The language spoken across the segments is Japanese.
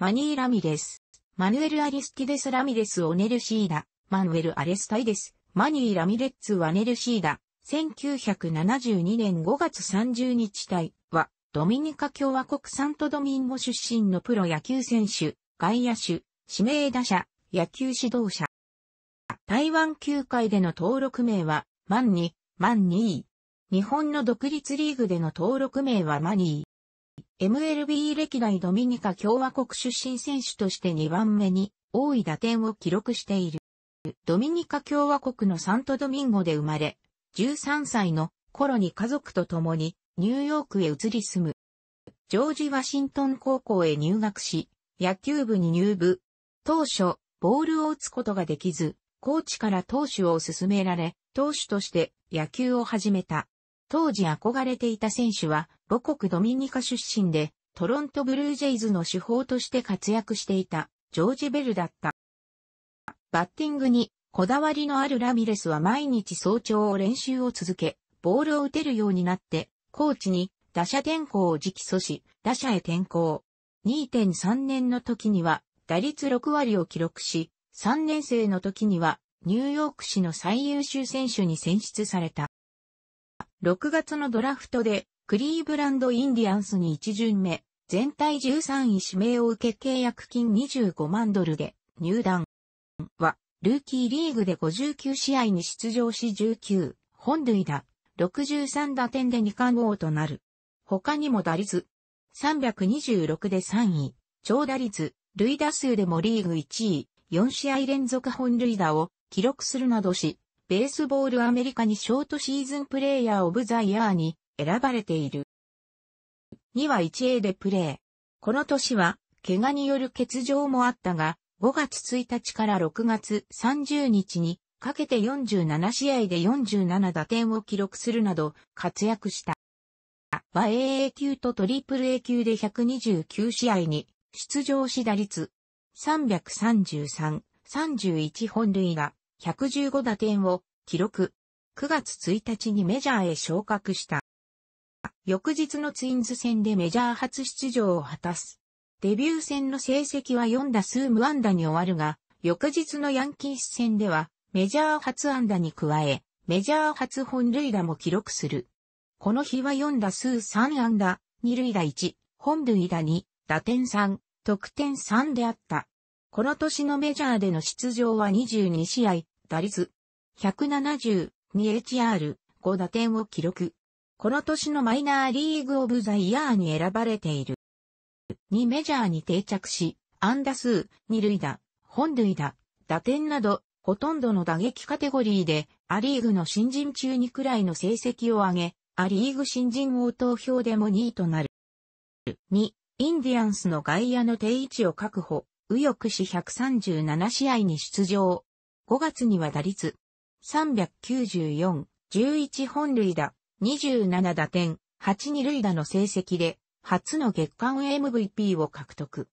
マニー・ラミレス。マヌエル・アリスティデス・ラミレス・オネルシーダ。マヌエル・アレスタイデス。マニー・ラミレッツ・ワネルシーダ。1972年5月30日隊は、ドミニカ共和国サントドミンゴ出身のプロ野球選手、外野手、指名打者、野球指導者。台湾球界での登録名は、マンニ、マンニー。日本の独立リーグでの登録名はマニー。MLB 歴代ドミニカ共和国出身選手として2番目に多い打点を記録している。ドミニカ共和国のサントドミンゴで生まれ、13歳の頃に家族と共にニューヨークへ移り住む。ジョージ・ワシントン高校へ入学し、野球部に入部。当初、ボールを打つことができず、コーチから投手を勧められ、投手として野球を始めた。当時憧れていた選手は、母国ドミニカ出身で、トロントブルージェイズの主砲として活躍していた、ジョージ・ベルだった。バッティングに、こだわりのあるラミレスは毎日早朝練習を続け、ボールを打てるようになって、コーチに打者転向を直訴し、打者へ転向。2.3年の時には、打率6割を記録し、3年生の時には、ニューヨーク市の最優秀選手に選出された。6月のドラフトで、クリーブランド・インディアンスに1巡目、全体13位指名を受け契約金25万ドルで入団は、ルーキーリーグで59試合に出場し19、本塁打、63打点で2冠王となる。他にも打率、326で3位、長打率、塁打数でもリーグ1位、4試合連続本塁打を記録するなどし、ベースボールアメリカにショートシーズンプレイヤーオブザイヤーに選ばれている。2は 1A でプレー。この年は、怪我による欠場もあったが、5月1日から6月30日にかけて47試合で47打点を記録するなど活躍した。は AA 級と AAA 級で129試合に出場し打率333、31本塁打、115打点を記録。9月1日にメジャーへ昇格した。翌日のツインズ戦でメジャー初出場を果たす。デビュー戦の成績は4打数無安打に終わるが、翌日のヤンキース戦ではメジャー初安打に加え、メジャー初本塁打も記録する。この日は4打数3安打、2塁打1、本塁打2、打点3、得点3であった。この年のメジャーでの出場は22試合、打率、170、2HR、5打点を記録。この年のマイナーリーグオブザイヤーに選ばれている。2メジャーに定着し、安打数、二塁打、本塁打、打点など、ほとんどの打撃カテゴリーで、アリーグの新人中にくらいの成績を上げ、アリーグ新人王投票でも2位となる。2、インディアンスの外野の定位置を確保、右翼し137試合に出場、5月には打率394、11本塁打、27打点、8 2塁打の成績で、初の月間 MVP を獲得。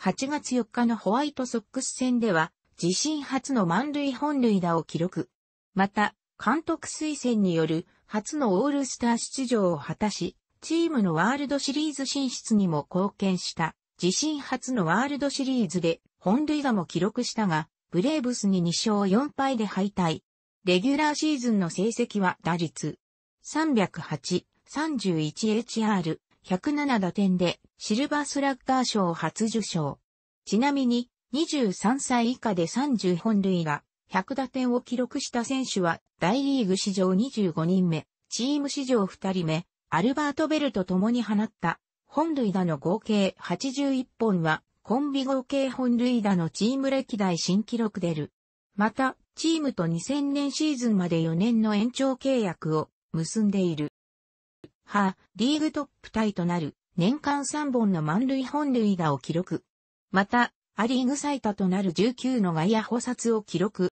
8月4日のホワイトソックス戦では、自身初の満塁本塁打を記録。また、監督推薦による初のオールスター出場を果たし、チームのワールドシリーズ進出にも貢献した。自身初のワールドシリーズで本塁打も記録したが、ブレーブスに2勝4敗で敗退。レギュラーシーズンの成績は打率308、31HR、107打点でシルバースラッガー賞初受賞。ちなみに23歳以下で30本塁打、100打点を記録した選手は大リーグ史上25人目、チーム史上2人目、アルバート・ベルと共に放った本塁打の合計81本はコンビ合計本塁打のチーム歴代新記録出る。また、チームと2000年シーズンまで4年の延長契約を結んでいる。は、リーグトップタイとなる年間3本の満塁本塁打を記録。また、アリーグ最多となる19の外野補殺を記録。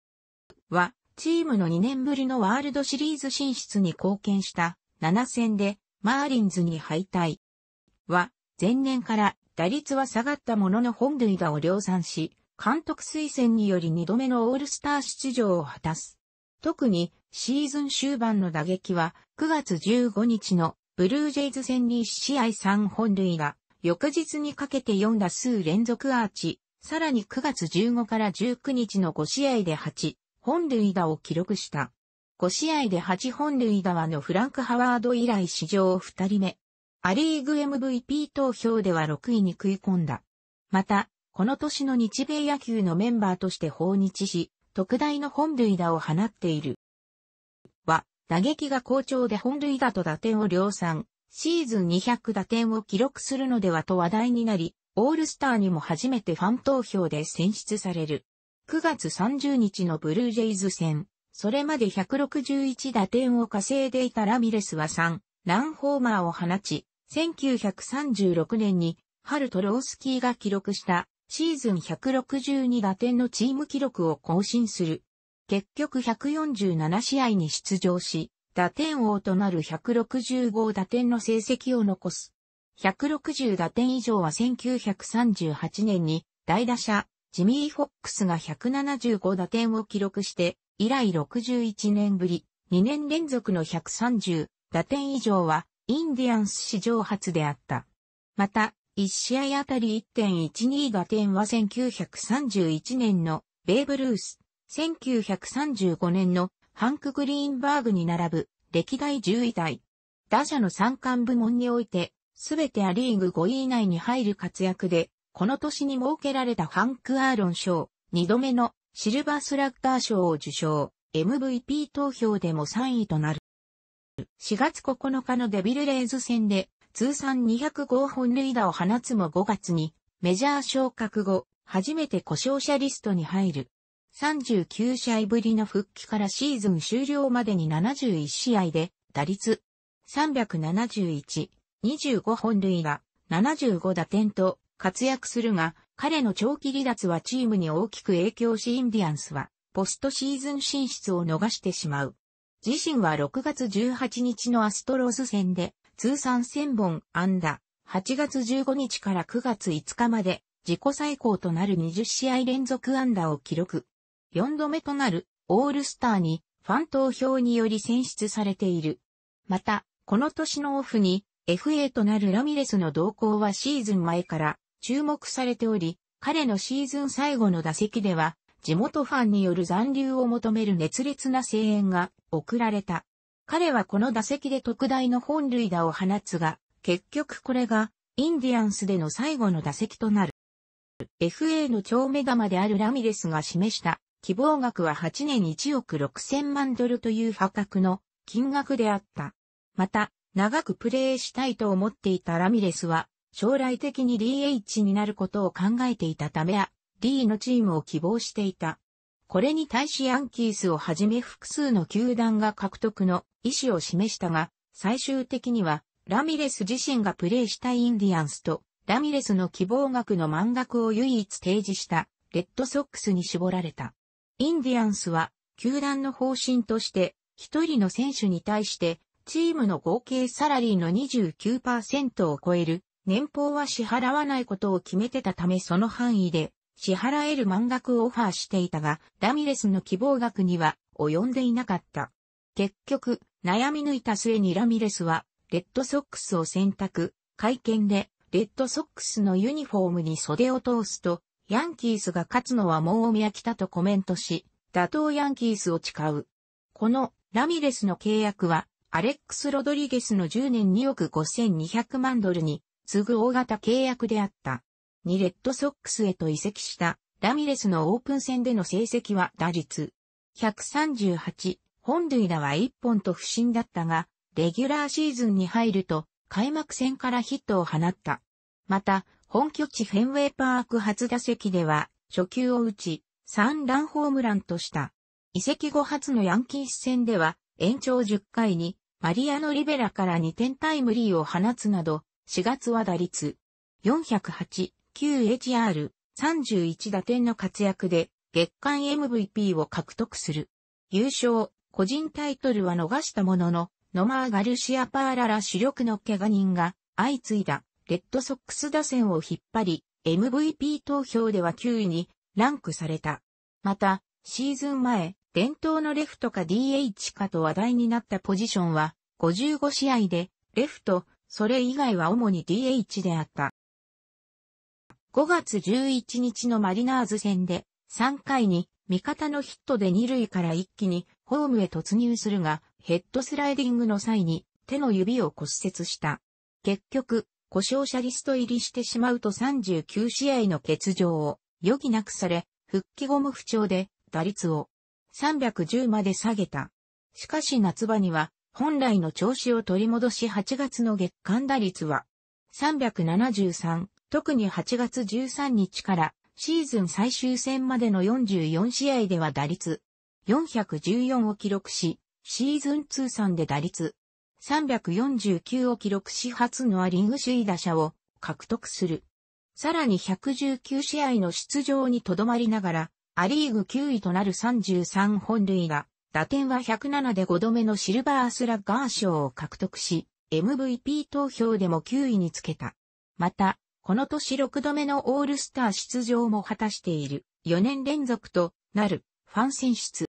は、チームの2年ぶりのワールドシリーズ進出に貢献した7戦でマーリンズに敗退。は、前年から打率は下がったものの本塁打を量産し、監督推薦により2度目のオールスター出場を果たす。特にシーズン終盤の打撃は9月15日のブルージェイズ戦に1試合3本塁打、翌日にかけて4打数連続アーチ、さらに9月15から19日の5試合で8本塁打を記録した。5試合で8本塁打はのフランク・ハワード以来史上2人目、ア・リーグ MVP 投票では6位に食い込んだ。また、この年の日米野球のメンバーとして訪日し、特大の本塁打を放っている。は、打撃が好調で本塁打と打点を量産、シーズン200打点を記録するのではと話題になり、オールスターにも初めてファン投票で選出される。9月30日のブルージェイズ戦、それまで161打点を稼いでいたラミレスは3、ランホーマーを放ち、1936年に、ハルト・ロースキーが記録したシーズン162打点のチーム記録を更新する。結局147試合に出場し、打点王となる165打点の成績を残す。160打点以上は1938年に代打者、ジミー・フォックスが175打点を記録して、以来61年ぶり、2年連続の130打点以上はインディアンス史上初であった。また、1試合あたり1.12打点は1931年のベーブ・ルース、1935年のハンク・グリーンバーグに並ぶ歴代10位台。打者の三冠部門において、すべてアリーグ5位以内に入る活躍で、この年に設けられたハンク・アーロン賞、2度目のシルバースラッガー賞を受賞、MVP 投票でも3位となる。4月9日のデビルレイズ戦で通算205本塁打を放つも5月にメジャー昇格後、初めて故障者リストに入る。39試合ぶりの復帰からシーズン終了までに71試合で打率371、25本塁打、75打点と活躍するが、彼の長期離脱はチームに大きく影響しインディアンスはポストシーズン進出を逃してしまう。自身は6月18日のアストロズ戦で通算1000本安打、8月15日から9月5日まで自己最高となる20試合連続安打を記録。4度目となるオールスターにファン投票により選出されている。また、この年のオフに FA となるラミレスの動向はシーズン前から注目されており、彼のシーズン最後の打席では地元ファンによる残留を求める熱烈な声援が送られた。彼はこの打席で特大の本塁打を放つが、結局これがインディアンスでの最後の打席となる。FA の超目玉であるラミレスが示した希望額は8年1億6000万ドルという破格の金額であった。また、長くプレーしたいと思っていたラミレスは、将来的に DH になることを考えていたため D のチームを希望していた。これに対しヤンキースをはじめ複数の球団が獲得の意思を示したが、最終的にはラミレス自身がプレーしたインディアンスとラミレスの希望額の満額を唯一提示したレッドソックスに絞られた。インディアンスは球団の方針として一人の選手に対してチームの合計サラリーの29%を超える年俸は支払わないことを決めてたためその範囲で支払える満額をオファーしていたが、ラミレスの希望額には及んでいなかった。結局、悩み抜いた末にラミレスは、レッドソックスを選択、会見で、レッドソックスのユニフォームに袖を通すと、ヤンキースが勝つのはもうお見飽きたとコメントし、打倒ヤンキースを誓う。この、ラミレスの契約は、アレックス・ロドリゲスの10年2億5200万ドルに、次ぐ大型契約であった。にレッドソックスへと移籍したラミレスのオープン戦での成績は打率138、本塁打は1本と不振だったが、レギュラーシーズンに入ると開幕戦からヒットを放った。また、本拠地フェンウェイパーク初打席では初球を打ち、3ランホームランとした。移籍後初のヤンキース戦では延長10回にマリアノ・リベラから2点タイムリーを放つなど、4月は打率408、9HR31 打点の活躍で月間 MVP を獲得する。優勝、個人タイトルは逃したものの、ノマー・ガルシア・パーラら主力の怪我人が相次いだレッドソックス打線を引っ張り、MVP 投票では9位にランクされた。また、シーズン前、伝統のレフトか DH かと話題になったポジションは、55試合で、レフト、それ以外は主に DH であった。5月11日のマリナーズ戦で3回に味方のヒットで2塁から一気にホームへ突入するがヘッドスライディングの際に手の指を骨折した。結局、故障者リスト入りしてしまうと39試合の欠場を余儀なくされ、復帰後も不調で打率を310まで下げた。しかし夏場には本来の調子を取り戻し8月の月間打率は373、特に8月13日からシーズン最終戦までの44試合では打率414を記録し、シーズン通算で打率349を記録し初のア・リーグ首位打者を獲得する。さらに119試合の出場にとどまりながら、ア・リーグ9位となる33本塁打、打点は107で5度目のシルバースラッガー賞を獲得し、MVP 投票でも9位につけた。また、この年6度目のオールスター出場も果たしている4年連続となるファン選出。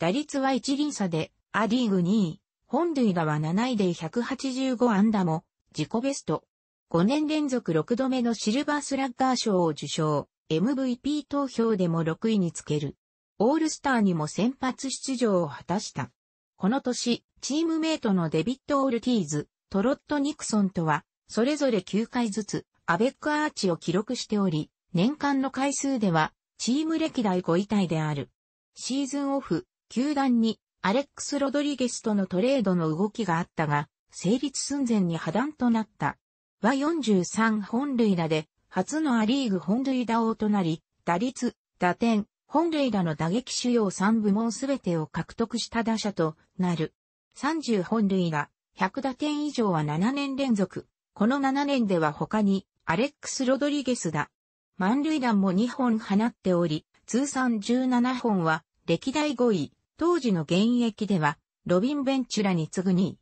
打率は一輪差でアリーグ2位、本塁打は7位で185安打も自己ベスト。5年連続6度目のシルバースラッガー賞を受賞、MVP 投票でも6位につける。オールスターにも先発出場を果たした。この年、チームメイトのデビッド・オルティーズ、トロット・ニクソンとは、それぞれ9回ずつ、アベックアーチを記録しており、年間の回数では、チーム歴代5位体である。シーズンオフ、球団にアレックス・ロドリゲスとのトレードの動きがあったが、成立寸前に破断となった。は43本塁打で、初のアリーグ本塁打王となり、打率、打点、本塁打の打撃主要3部門すべてを獲得した打者となる。30本塁打、100打点以上は7年連続。この7年では他に、アレックス・ロドリゲスだ。満塁弾も2本放っており、通算17本は歴代5位、当時の現役では、ロビン・ベンチュラに次ぐ2位。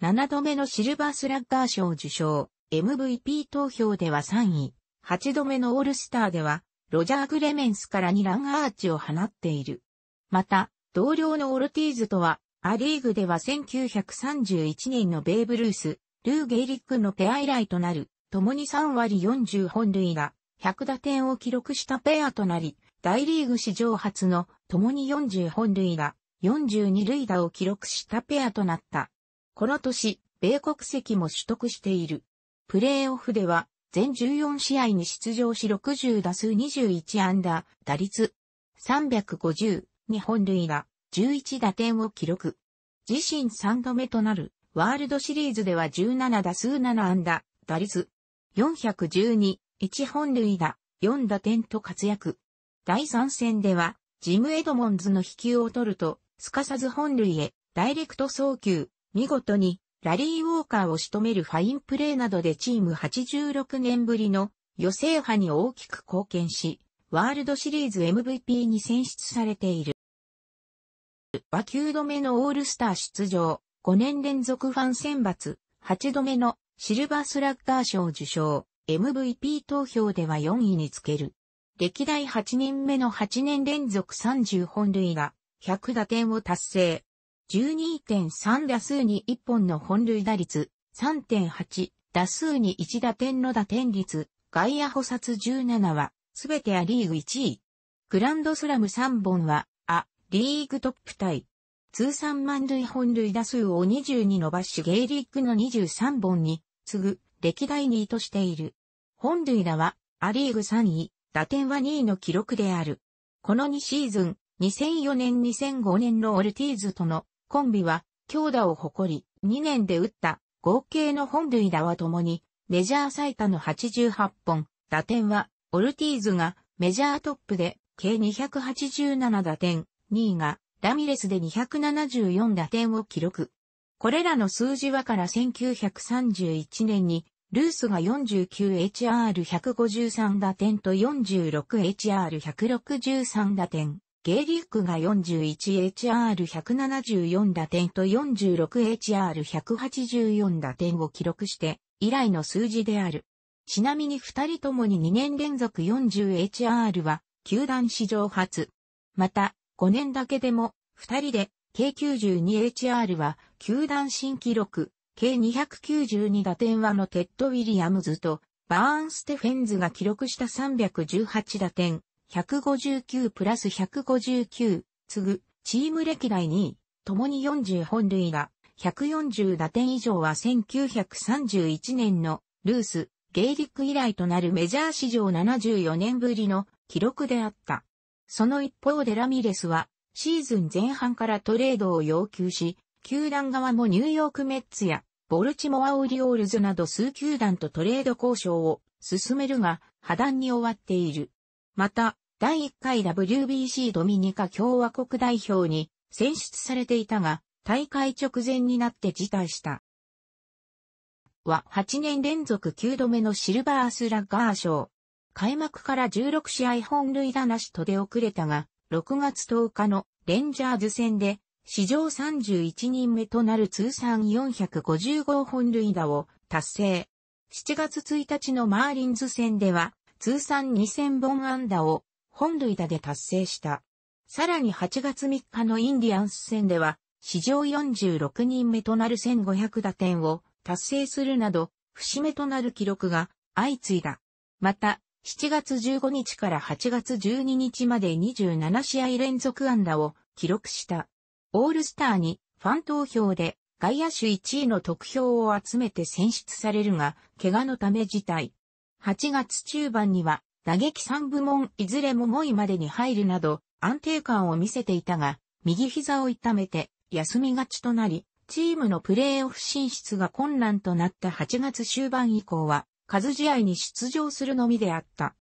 7度目のシルバースラッガー賞受賞、MVP 投票では3位。8度目のオールスターでは、ロジャー・グレメンスから2ランアーチを放っている。また、同僚のオルティーズとは、アリーグでは1931年のベーブ・ルース、ルー・ゲイリックのア以来となる共に3割40本塁打、100打点を記録したペアとなり、大リーグ史上初の共に40本塁打、42塁打を記録したペアとなった。この年、米国籍も取得している。プレーオフでは、全14試合に出場し60打数21安打、打率350、2本塁打、11打点を記録。自身3度目となるワールドシリーズでは17打数7安打、打率412、1本塁打、4打点と活躍。第3戦では、ジム・エドモンズの飛球を取ると、すかさず本塁へ、ダイレクト送球、見事に、ラリー・ウォーカーを仕留めるファインプレーなどでチーム86年ぶりの予選派に大きく貢献し、ワールドシリーズ MVP に選出されている。は9度目のオールスター出場、5年連続ファン選抜、8度目のシルバースラッガー賞受賞、MVP 投票では4位につける。歴代8人目の8年連続30本塁打、100打点を達成。12.3打数に1本の本塁打率、3.8打数に1打点の打点率、外野補殺17は、すべてアリーグ1位。グランドスラム3本は、ア、リーグトップタイ。通算満塁本塁打数を22伸ばしゲイリックの23本に次ぐ歴代2位としている。本塁打はアリーグ3位、打点は2位の記録である。この2シーズン、2004年2005年のオルティーズとのコンビは強打を誇り、2年で打った合計の本塁打は共にメジャー最多の88本、打点はオルティーズがメジャートップで計287打点、2位がラミレスで274打点を記録。これらの数字はから1931年に、ルースが 49HR153 打点と 46HR163 打点、ゲイリュックが 41HR174 打点と 46HR184 打点を記録して、以来の数字である。ちなみに二人ともに2年連続 40HR は、球団史上初。また、5年だけでも、2人で、K92HR は、球団新記録、K292 打点はのテッド・ウィリアムズと、バーン・ステフェンズが記録した318打点、159プラス159、次ぐ、チーム歴代2位、共に40本塁打、140打点以上は1931年の、ルース、ゲイリック以来となるメジャー史上74年ぶりの記録であった。その一方でラミレスは、シーズン前半からトレードを要求し、球団側もニューヨークメッツやボルチモア・オリオールズなど数球団とトレード交渉を進めるが、破談に終わっている。また、第1回 WBC ドミニカ共和国代表に選出されていたが、大会直前になって辞退した。は8年連続9度目のシルバースラッガー賞。開幕から16試合本塁打なしと出遅れたが、6月10日のレンジャーズ戦で、史上31人目となる通算450号本塁打を達成。7月1日のマーリンズ戦では、通算2000本安打を本塁打で達成した。さらに8月3日のインディアンス戦では、史上46人目となる1500打点を達成するなど、節目となる記録が相次いだ。また、7月15日から8月12日まで27試合連続安打を記録した。オールスターにファン投票で外野手1位の得票を集めて選出されるが、怪我のため辞退。8月中盤には打撃3部門いずれも5位までに入るなど安定感を見せていたが、右膝を痛めて休みがちとなり、チームのプレーオフ進出が困難となった8月終盤以降は、数試合に出場するのみであった。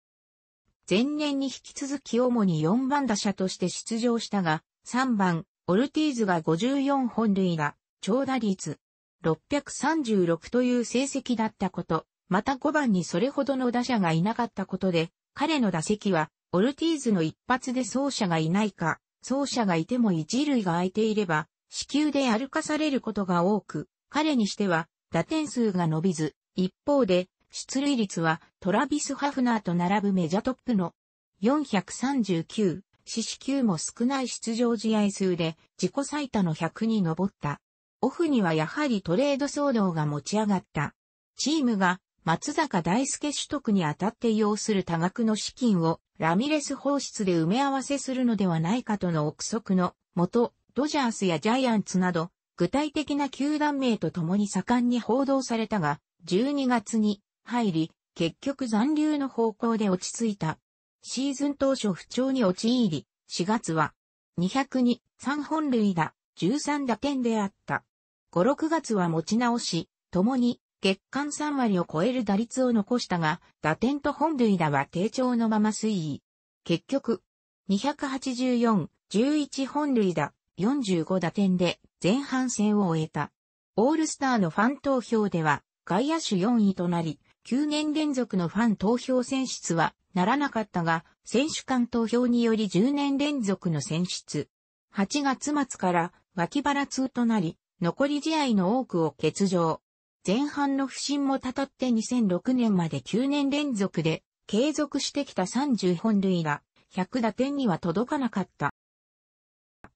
前年に引き続き主に4番打者として出場したが、3番、オルティーズが54本塁打、長打率、636という成績だったこと、また5番にそれほどの打者がいなかったことで、彼の打席は、オルティーズの一発で走者がいないか、走者がいても一塁が空いていれば、死球で歩かされることが多く、彼にしては、打点数が伸びず、一方で、出塁率はトラビス・ハフナーと並ぶメジャートップの439、四死球も少ない出場試合数で自己最多の100に上った。オフにはやはりトレード騒動が持ち上がった。チームが松坂大輔取得にあたって要する多額の資金をラミレス放出で埋め合わせするのではないかとの憶測のもと、ドジャースやジャイアンツなど具体的な球団名とともに盛んに報道されたが、12月に入り、結局残留の方向で落ち着いた。シーズン当初不調に陥り、4月は、202、3本塁打、13打点であった。5、6月は持ち直し、共に、月間3割を超える打率を残したが、打点と本塁打は低調のまま推移。結局、284、11本塁打、45打点で前半戦を終えた。オールスターのファン投票では外野手4位となり、9年連続のファン投票選出はならなかったが、選手間投票により10年連続の選出。8月末から脇腹痛となり、残り試合の多くを欠場。前半の不振もたたって2006年まで9年連続で継続してきた30本塁が100打点には届かなかった。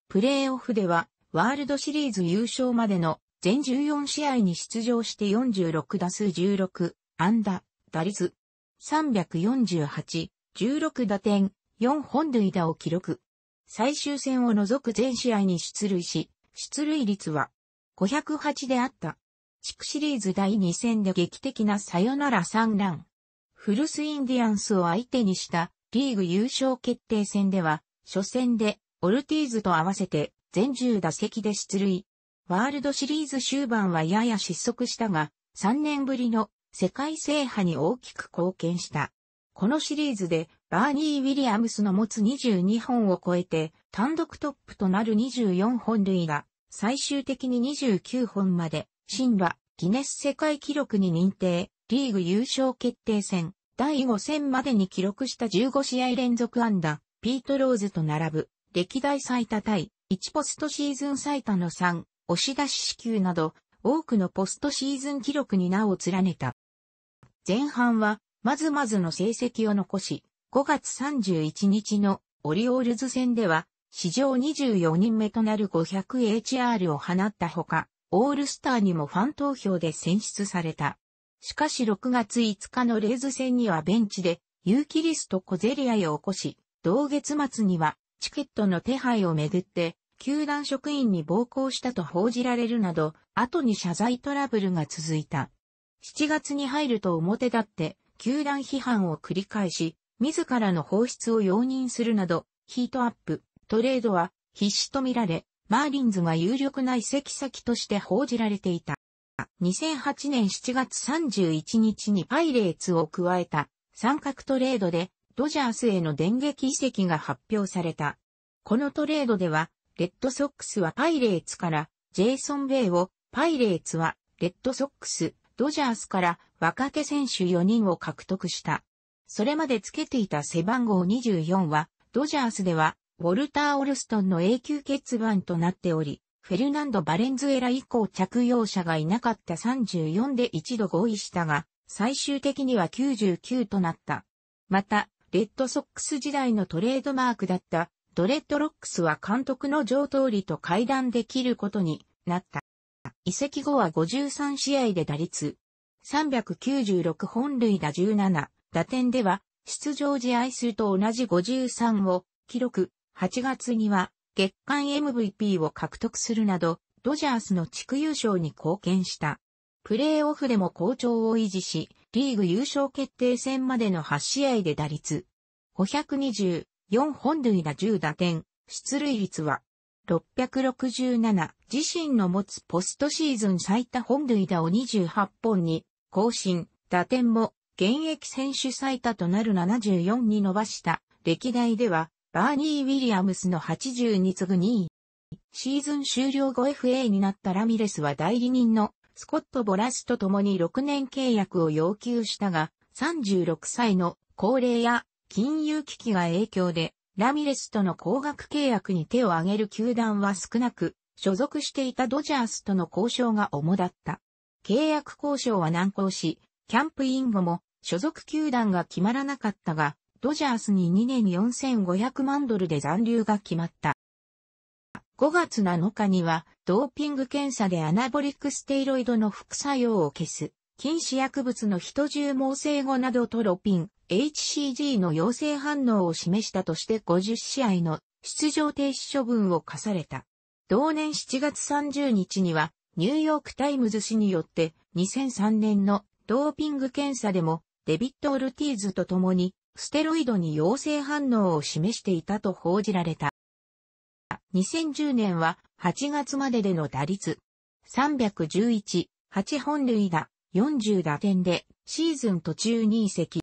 プレーオフではワールドシリーズ優勝までの全14試合に出場して46打数16、アンダ、打率、348、16打点、4本塁打を記録。最終戦を除く全試合に出塁し、出塁率は508であった。地区シリーズ第2戦で劇的なサヨナラ3ラン。フルスインディアンスを相手にしたリーグ優勝決定戦では、初戦でオルティーズと合わせて全10打席で出塁。ワールドシリーズ終盤はやや失速したが、3年ぶりの世界制覇に大きく貢献した。このシリーズでバーニー・ウィリアムスの持つ22本を超えて単独トップとなる24本類が最終的に29本までシンはギネス世界記録に認定リーグ優勝決定戦第5戦までに記録した15試合連続安打ピート・ローズと並ぶ歴代最多対1ポストシーズン最多の3押し出し支給など多くのポストシーズン記録に名を連ねた。前半はまずまずの成績を残し、5月31日のオリオールズ戦では史上24人目となる 500HR を放ったほか、オールスターにもファン投票で選出された。しかし6月5日のレーズ戦にはベンチで、ユーキリスと小ゼリアへを起こし、同月末にはチケットの手配をめぐって、球団職員に暴行したと報じられるなど、後に謝罪トラブルが続いた。7月に入ると表立って、球団批判を繰り返し、自らの放出を容認するなど、ヒートアップ、トレードは必死とみられ、マーリンズが有力な移籍先として報じられていた。2008年7月31日にパイレーツを加えた三角トレードでドジャースへの電撃移籍が発表された。このトレードでは、レッドソックスはパイレーツからジェイソン・ベイを、パイレーツはレッドソックス、ドジャースから若手選手4人を獲得した。それまでつけていた背番号24は、ドジャースでは、ウォルター・オルストンの永久欠番となっており、フェルナンド・バレンズエラ以降着用者がいなかった34で一度合意したが、最終的には99となった。また、レッドソックス時代のトレードマークだった、ドレッドロックスは監督の上通りと会談できることになった。移籍後は53試合で打率396本塁打17、打点では出場試合数と同じ53を記録、8月には月間 MVP を獲得するなど、ドジャースの地区優勝に貢献した。プレーオフでも好調を維持し、リーグ優勝決定戦までの8試合で打率524本塁打10打点、出塁率は667自身の持つポストシーズン最多本塁打を28本に更新、打点も現役選手最多となる74に伸ばした歴代ではバーニー・ウィリアムスの80に次ぐ2位。シーズン終了後 FA になったラミレスは代理人のスコット・ボラスと共に6年契約を要求したが36歳の高齢や金融危機が影響でラミレスとの高額契約に手を挙げる球団は少なく、所属していたドジャースとの交渉が主だった。契約交渉は難航し、キャンプイン後も所属球団が決まらなかったが、ドジャースに2年4500万ドルで残留が決まった。5月7日にはドーピング検査でアナボリックステイロイドの副作用を消す禁止薬物の人中猛性後などトロピン、HCG の陽性反応を示したとして50試合の出場停止処分を課された。同年7月30日には、ニューヨークタイムズ氏によって2003年のドーピング検査でもデビット・オルティーズと共にステロイドに陽性反応を示していたと報じられた。2010年は8月まででの打率311、8本塁打、40打点でシーズン途中に移籍。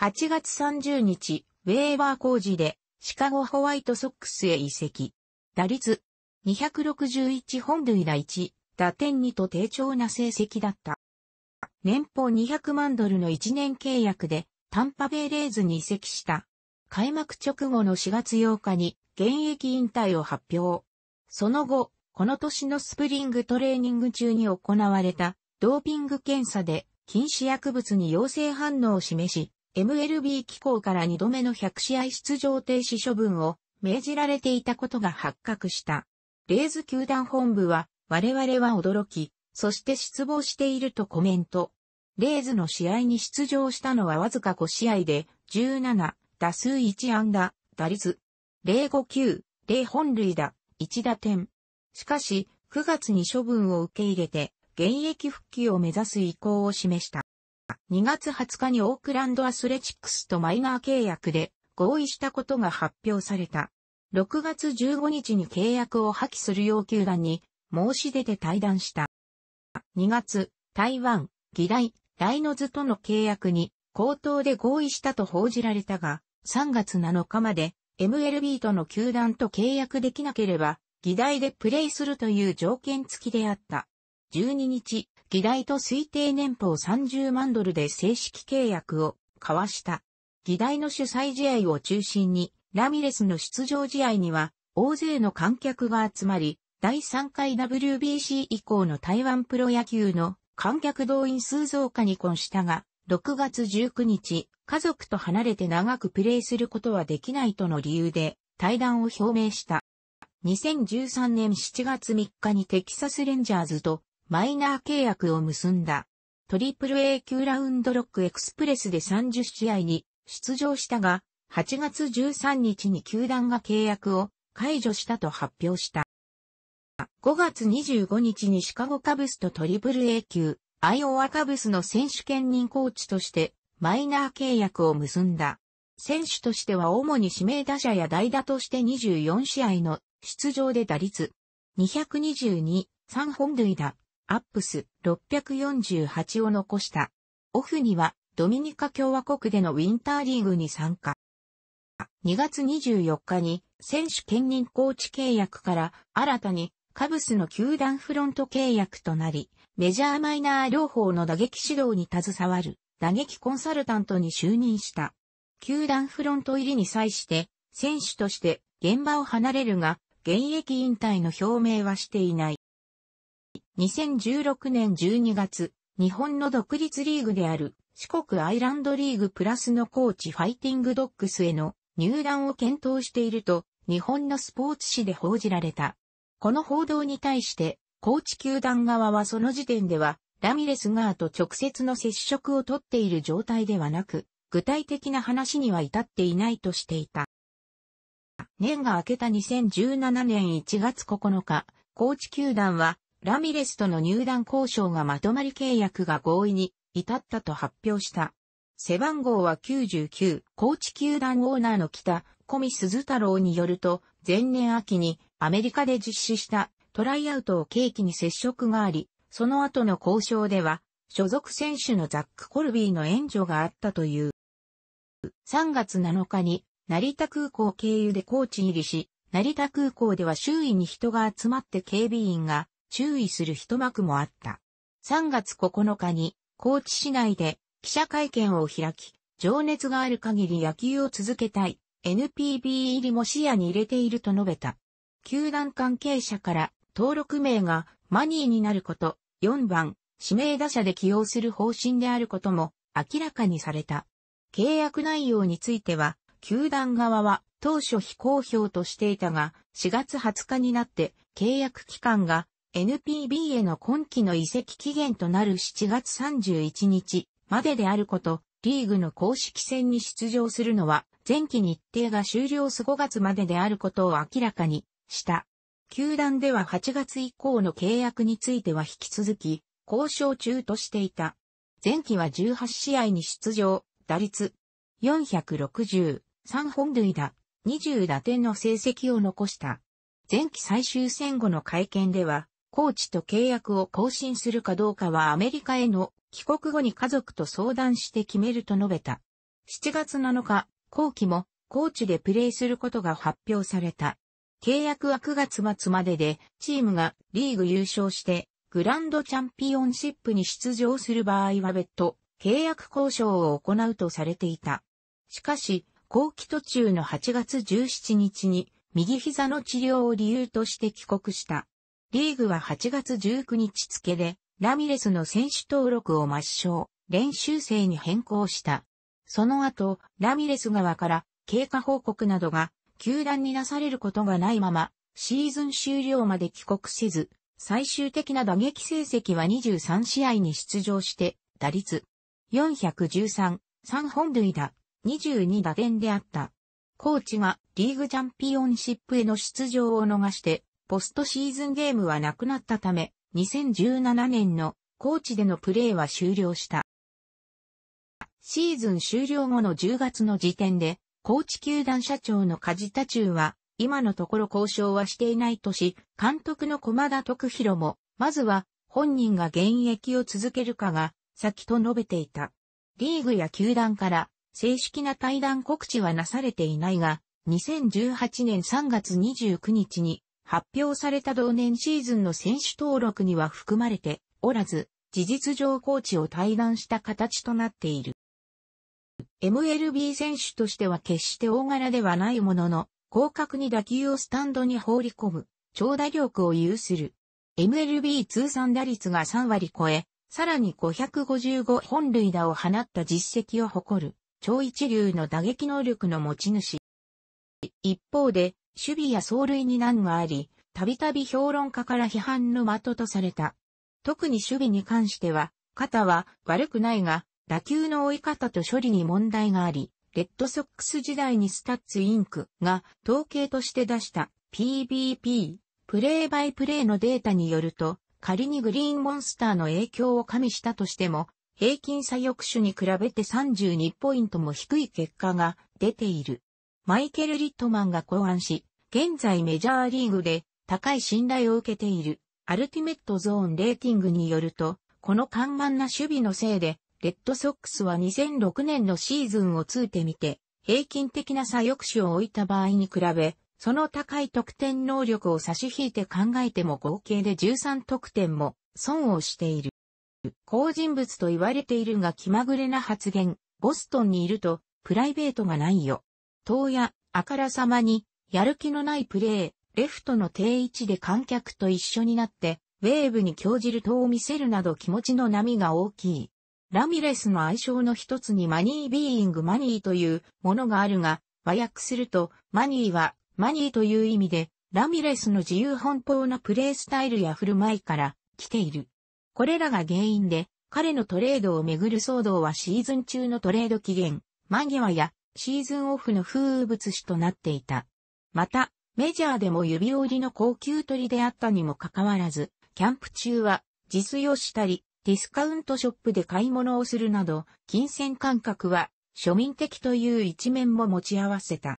8月30日、ウェーバー工事でシカゴホワイトソックスへ移籍。打率261本塁打1、打点2と低調な成績だった。年俸200万ドルの1年契約でタンパベイレーズに移籍した。開幕直後の4月8日に現役引退を発表。その後、この年のスプリングトレーニング中に行われたドーピング検査で禁止薬物に陽性反応を示し、MLB 機構から2度目の100試合出場停止処分を命じられていたことが発覚した。レーズ球団本部は、我々は驚き、そして失望しているとコメント。レーズの試合に出場したのはわずか5試合で、17、打数1安打、打率。059、0本塁打、1打点。しかし、9月に処分を受け入れて、現役復帰を目指す意向を示した。2月20日にオークランドアスレチックスとマイナー契約で合意したことが発表された。6月15日に契約を破棄する要求団に申し出て対談した。2月、台湾、議題、ライノズとの契約に口頭で合意したと報じられたが、3月7日まで MLB との球団と契約できなければ、議題でプレイするという条件付きであった。12日、議題と推定年俸30万ドルで正式契約を交わした。議題の主催試合を中心に、ラミレスの出場試合には、大勢の観客が集まり、第3回 WBC 以降の台湾プロ野球の観客動員数増加に婚したが、6月19日、家族と離れて長くプレイすることはできないとの理由で、対談を表明した。2013年7月3日にテキサスレンジャーズとマイナー契約を結んだ。トリプル A 級ラウンドロックエクスプレスで30試合に出場したが、8月13日に球団が契約を解除したと発表した。5月25日にシカゴカブスとトリプル A 級、アイオワカブスの選手兼任コーチとしてマイナー契約を結んだ。選手としては主に指名打者や代打として24試合の出場で打率222、3本塁打、アップス648を残した。オフにはドミニカ共和国でのウィンターリーグに参加。2月24日に選手兼任コーチ契約から新たにカブスの球団フロント契約となり、メジャーマイナー両方の打撃指導に携わる打撃コンサルタントに就任した。球団フロント入りに際して、選手として現場を離れるが、現役引退の表明はしていない。2016年12月、日本の独立リーグである四国アイランドリーグプラスのコーチファイティングドッグスへの入団を検討していると日本のスポーツ紙で報じられた。この報道に対してコーチ球団側はその時点ではラミレスガーと直接の接触をとっている状態ではなく、具体的な話には至っていないとしていた。年が明けた2017年1月9日、高知球団はラミレスとの入団交渉がまとまり契約が合意に至ったと発表した。背番号は99、高知球団オーナーの北小見鈴太郎によると、前年秋にアメリカで実施したトライアウトを契機に接触があり、その後の交渉では、所属選手のザック・コルビーの援助があったという。3月7日に成田空港経由で高知入りし、成田空港では周囲に人が集まって警備員が注意する一幕もあった。3月9日に高知市内で記者会見を開き、情熱がある限り野球を続けたい、NPB 入りも視野に入れていると述べた。球団関係者から登録名がマニーになること、4番、指名打者で起用する方針であることも明らかにされた。契約内容については、球団側は当初非公表としていたが、4月20日になって契約期間が NPB への今季の移籍期限となる7月31日までであること、リーグの公式戦に出場するのは、前期日程が終了す5月までであることを明らかにした。球団では8月以降の契約については引き続き、交渉中としていた。前期は18試合に出場、打率463本塁打、20打点の成績を残した。前期最終戦後の会見では、コーチと契約を更新するかどうかはアメリカへの帰国後に家族と相談して決めると述べた。7月7日、後期もコーチでプレーすることが発表された。契約は9月末までで、チームがリーグ優勝して、グランドチャンピオンシップに出場する場合は別途、契約交渉を行うとされていた。しかし、後期途中の8月17日に、右膝の治療を理由として帰国した。リーグは8月19日付で、ラミレスの選手登録を抹消、練習生に変更した。その後、ラミレス側から経過報告などが球団になされることがないまま、シーズン終了まで帰国せず、最終的な打撃成績は23試合に出場して、打率413、3本塁打、22打点であった。コーチがリーグチャンピオンシップへの出場を逃して、ポストシーズンゲームはなくなったため、2017年のコーチでのプレーは終了した。シーズン終了後の10月の時点で、コーチ球団社長の梶田中は、今のところ交渉はしていないとし、監督の駒田徳弘も、まずは本人が現役を続けるかが先と述べていた。リーグや球団から正式な対談告知はなされていないが、2018年3月29日に発表された同年シーズンの選手登録には含まれておらず、事実上コーチを退団した形となっている。MLB 選手としては決して大柄ではないものの、広角に打球をスタンドに放り込む、長打力を有する。MLB 通算打率が3割超え、さらに555本塁打を放った実績を誇る、超一流の打撃能力の持ち主。一方で、守備や走塁に難があり、たびたび評論家から批判の的とされた。特に守備に関しては、肩は悪くないが、打球の追い方と処理に問題があり、レッドソックス時代にスタッツインクが統計として出した PBP、プレイバイプレイのデータによると、仮にグリーンモンスターの影響を加味したとしても、平均左翼手に比べて32ポイントも低い結果が出ている。マイケル・リットマンが考案し、現在メジャーリーグで高い信頼を受けているアルティメットゾーンレーティングによると、この緩慢な守備のせいで、レッドソックスは2006年のシーズンを通ってみて、平均的な左翼手を置いた場合に比べ、その高い得点能力を差し引いて考えても合計で13得点も損をしている。好人物と言われているが気まぐれな発言、ボストンにいるとプライベートがないよ。東野、あからさまに、やる気のないプレー、レフトの定位置で観客と一緒になって、ウェーブに興じる塔を見せるなど気持ちの波が大きい。ラミレスの愛称の一つにマニービーイングマニーというものがあるが、和訳すると、マニーは、マニーという意味で、ラミレスの自由奔放なプレースタイルや振る舞いから来ている。これらが原因で、彼のトレードをめぐる騒動はシーズン中のトレード期限、間際やシーズンオフの風物詩となっていた。また、メジャーでも指折りの高級鳥であったにもかかわらず、キャンプ中は自炊をしたり、ディスカウントショップで買い物をするなど、金銭感覚は庶民的という一面も持ち合わせた。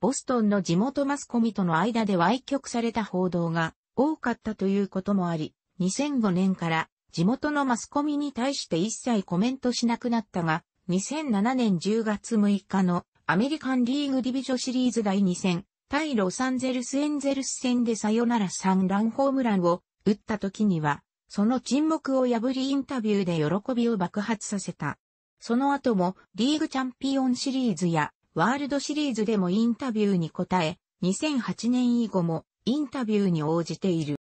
ボストンの地元マスコミとの間で歪曲された報道が多かったということもあり、2005年から地元のマスコミに対して一切コメントしなくなったが、2007年10月6日のアメリカンリーグディビジョンシリーズ第2戦、対ロサンゼルスエンゼルス戦でサヨナラ3ランホームランを打った時には、その沈黙を破りインタビューで喜びを爆発させた。その後もリーグチャンピオンシリーズやワールドシリーズでもインタビューに答え、2008年以後もインタビューに応じている。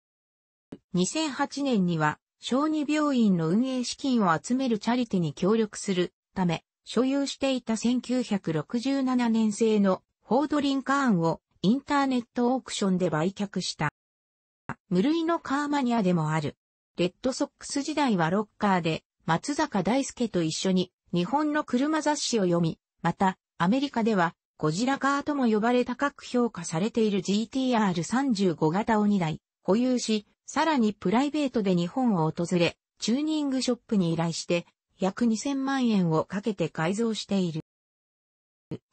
2008年には小児病院の運営資金を集めるチャリティに協力するため、所有していた1967年製のフォード・リンカーンをインターネットオークションで売却した。無類のカーマニアでもある。レッドソックス時代はロッカーで松坂大輔と一緒に日本の車雑誌を読み、またアメリカではゴジラカーとも呼ばれ高く評価されている GTR35 型を2台保有し、さらにプライベートで日本を訪れ、チューニングショップに依頼して約2000万円をかけて改造している。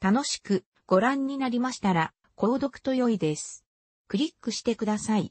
楽しくご覧になりましたら、購読と良いです。クリックしてください。